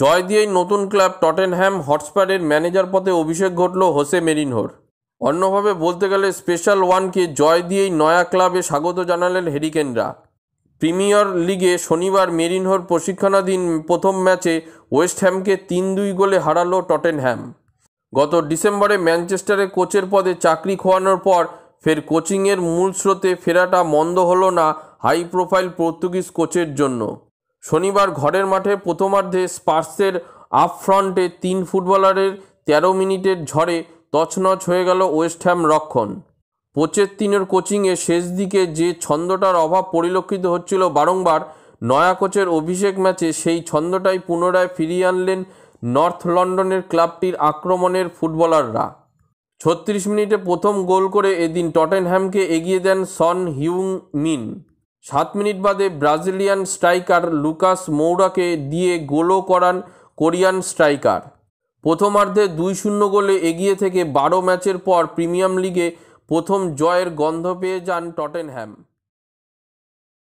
জয় দিয়েই নতুন club Tottenham হটস্পারের manager পথে অভিষেক ঘটল হোসে মেরিনহোর অন্যভাবে বলতে গেলে স্পেশাল ওয়ানকে জয় দিয়েই নয়া ক্লাবে স্বাগত জানালেন হেরিকেনরা প্রিমিয়ার লিগে শনিবার মেরিনহোর প্রশিক্ষণাধীন প্রথম ম্যাচে ওয়েস্টহ্যামকে তিন দুই গোলে হারালো টটেনহ্যাম গত ডিসেম্বরে ম্যানচেস্টারে কোচের পদে চাকরি খোয়ানোর পর ফের কোচিংয়ের মূল স্রোতে ফেরাটা মন্দ হলো না হাই প্রোফাইল পর্তুগিজ কোচের জন্য শনিবার ঘরের মাঠে প্রথমার্ধে স্পার্সের আপ ফ্রন্টে তিন ফুটবলারের ১৩ মিনিটের ঝড়ে তছনছ হয়ে গেল ওয়েস্টহ্যাম রক্ষণ পোচেত্তিনের কোচিংয়ে শেষ দিকে যে ছন্দটার অভাব পরিলক্ষিত হচ্ছিল বারংবার নয়া কোচের অভিষেক ম্যাচে সেই ছন্দটাই পুনরায় ফিরিয়ে আনলেন নর্থ লন্ডনের ক্লাবটির আক্রমণের ফুটবলাররা ছত্রিশ মিনিটে প্রথম গোল করে এদিন টটেনহ্যামকে এগিয়ে দেন সন হিউং মিন সাত মিনিট বাদে ব্রাজিলিয়ান স্ট্রাইকার লুকাস মৌরাকে দিয়ে গোলও করান কোরিয়ান স্ট্রাইকার প্রথমার্ধে দুই শূন্য গোলে এগিয়ে থেকে বারো ম্যাচের পর প্রিমিয়াম লিগে প্রথম জয়ের গন্ধ পেয়ে যান টটেনহ্যাম